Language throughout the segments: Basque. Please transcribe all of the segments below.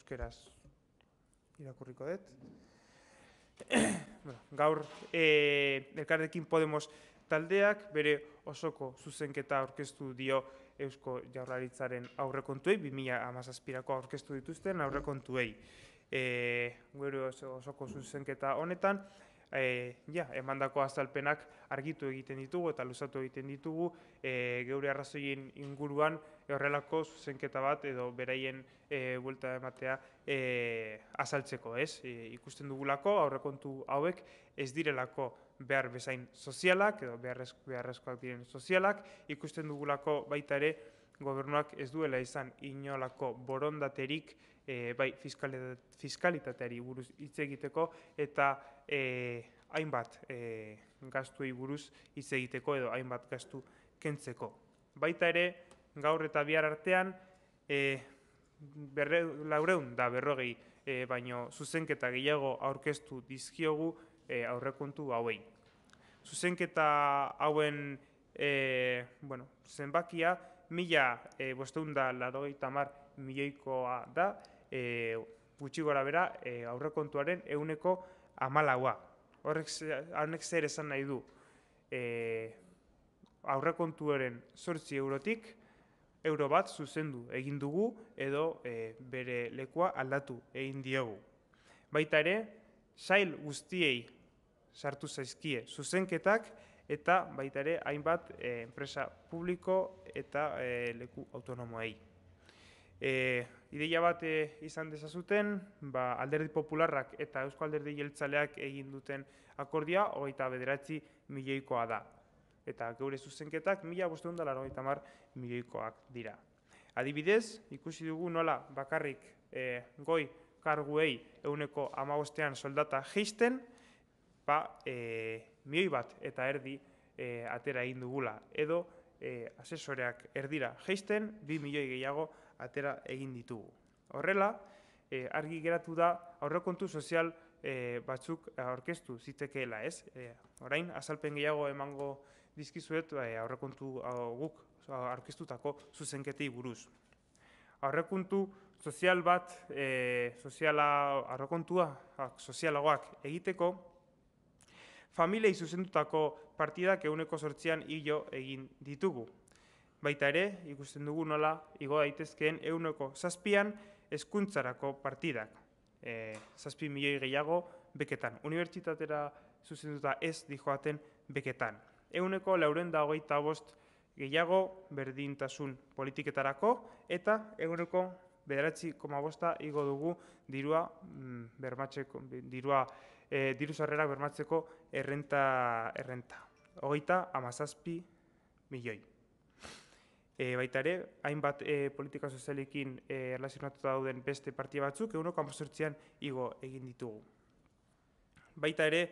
euskeraz irakurriko dut. bueno, gaur e, elkarrekin Podemos taldeak bere osoko zuzenketa aurkeztu dio Eusko Jaurlaritzaren aurrekontuei, 2000 amazazpirako aurkeztu dituzten aurrekontuei. E, gure osoko zuzenketa honetan, e, ja, emandako azalpenak argitu egiten ditugu eta luzatu egiten ditugu e, geure arrazoien inguruan horrelako zuzenketa bat edo beraien e, buelta ematea e, azaltzeko, ez? ikusten dugulako aurrekontu hauek ez direlako behar bezain sozialak edo beharrezkoak diren sozialak, ikusten dugulako baita ere, gobernuak ez duela izan inolako borondaterik e, bai fiskalitateari buruz hitz egiteko eta e, hainbat e, gastuei buruz hitz egiteko edo hainbat gastu kentzeko. Baita ere, gaur eta bihar artean, e, berre, laureun da berrogei, baino zuzenketa gehiago aurkeztu dizkiogu e, aurrekontu hauei. Zuzenketa hauen e, bueno, zenbakia mila e, eh, da laroita mar milioikoa da, e, gutxi gora bera, e, eh, aurrekontuaren euneko amalaua. Horrek honek zer esan nahi du, e, aurrekontuaren sortzi eurotik, euro bat zuzendu egin dugu edo e, bere lekua aldatu egin diogu. Baita ere, sail guztiei sartu zaizkie zuzenketak eta baita ere hainbat eh, enpresa publiko eta eh, leku autonomoei. E, Ideia bat izan dezazuten, ba, alderdi popularrak eta eusko alderdi jeltzaleak egin duten akordia, hogeita bederatzi milioikoa da. Eta geure zuzenketak, mila bostuen dalar hogeita mar milioikoak dira. Adibidez, ikusi dugu nola bakarrik e, goi karguei euneko amagostean soldata jisten, ba, e, milioi bat eta erdi eh, atera egin dugula, edo e, asesoreak erdira jaisten bi milioi gehiago atera egin ditugu. Horrela, eh, argi geratu da aurrekontu sozial batzuk aurkeztu zitekeela, ez? E, orain, azalpen gehiago emango dizkizuet e, aurrekontu guk aurkeztutako zuzenketei buruz. Aurrekontu sozial bat, e, soziala, aurrekontua, sozialagoak egiteko, familia zuzendutako partidak eguneko sortzean hilo egin ditugu. Baita ere, ikusten dugu nola, igo daitezkeen eguneko zazpian eskuntzarako partidak. E, zazpi milioi gehiago beketan. Unibertsitatera zuzenduta ez dihoaten beketan. Euneko lauren da hogeita bost gehiago berdintasun politiketarako eta eguneko bederatzi koma bosta igo dugu dirua mm, bermatzeko, dirua e, diru zarrerak bermatzeko errenta, errenta. Hogeita, amazazpi milioi. E, baita ere, hainbat e, politika sozialekin erlazionatuta dauden beste partia batzuk, eguno kamasortzian igo egin ditugu. Baita ere,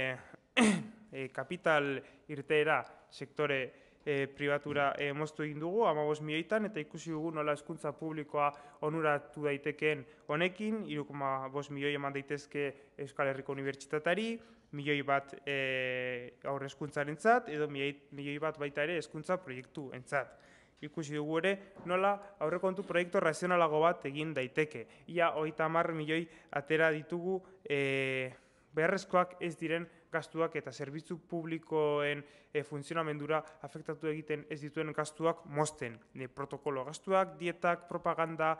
kapital irteera sektore e, eh, privatura e, eh, moztu egin dugu, ama bos milioitan, eta ikusi dugu nola eskuntza publikoa onuratu daitekeen honekin, irukuma bos milioi eman daitezke Euskal Herriko Unibertsitatari, milioi bat e, eh, aurre eskuntzaren zat, edo milioi, bat baita ere eskuntza proiektu entzat. Ikusi dugu ere nola aurrekontu kontu proiektu razionalago bat egin daiteke. Ia hori eta milioi atera ditugu e, beharrezkoak ez diren gastuak eta zerbitzu publikoen e, funtzionamendura afektatu egiten ez dituen gastuak mozten. Ne, protokolo gastuak, dietak, propaganda,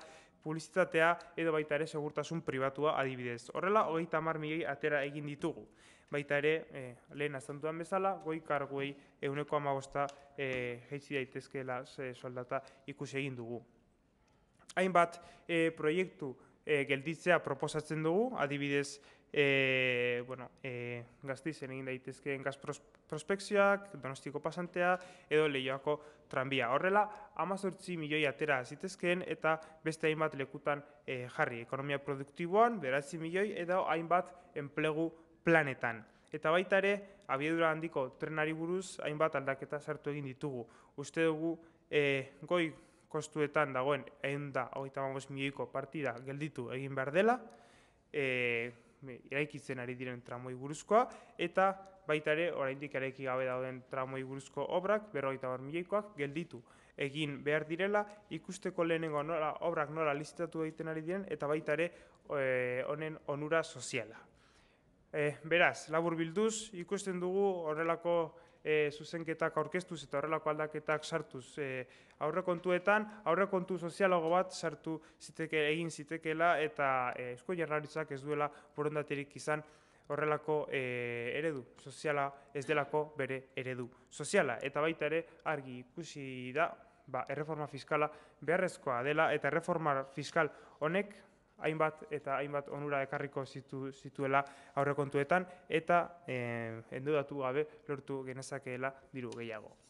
publizitatea edo baita ere segurtasun pribatua adibidez. Horrela, hogeita mar milioi atera egin ditugu. Baita ere, e, lehen azantuan bezala, goi kargoi euneko amabosta e, eh, heitzi daitezkeela soldata ikusi egin dugu. Hainbat, e, proiektu e, gelditzea proposatzen dugu, adibidez, e, bueno, e, eh, gaztizen egin daitezkeen gaz prospekzioak, donostiko pasantea, edo lehioako tranbia. Horrela, amazortzi milioi atera zitezkeen eta beste hainbat lekutan e, jarri. Ekonomia produktiboan, beratzi milioi, edo hainbat enplegu planetan. Eta baita ere, abiedura handiko trenari buruz, hainbat aldaketa sartu egin ditugu. Uste dugu, e, goi kostuetan dagoen, egin da, hogeita milioiko partida gelditu egin behar dela, e, eraikitzen ari diren tramoi buruzkoa, eta baita ere, oraindik eraiki gabe dauden tramoi buruzko obrak, berroita bar milikoak, gelditu. Egin behar direla, ikusteko lehenengo nola, obrak nola listatu egiten ari diren, eta baita ere, eh, honen onura soziala. E, beraz, labur bilduz, ikusten dugu horrelako e, zuzenketak aurkeztuz eta horrelako aldaketak sartuz e, aurrekontuetan, aurrekontu sozialago bat sartu ziteke, egin zitekela eta e, eh, esko jarraritzak ez duela borondaterik izan horrelako eredu soziala ez delako bere eredu soziala. Eta baita ere argi ikusi da, ba, erreforma fiskala beharrezkoa dela eta erreforma fiskal honek hainbat eta hainbat onura ekarriko zitu, zituela aurrekontuetan eta eh, endudatu gabe lortu genezakeela diru gehiago.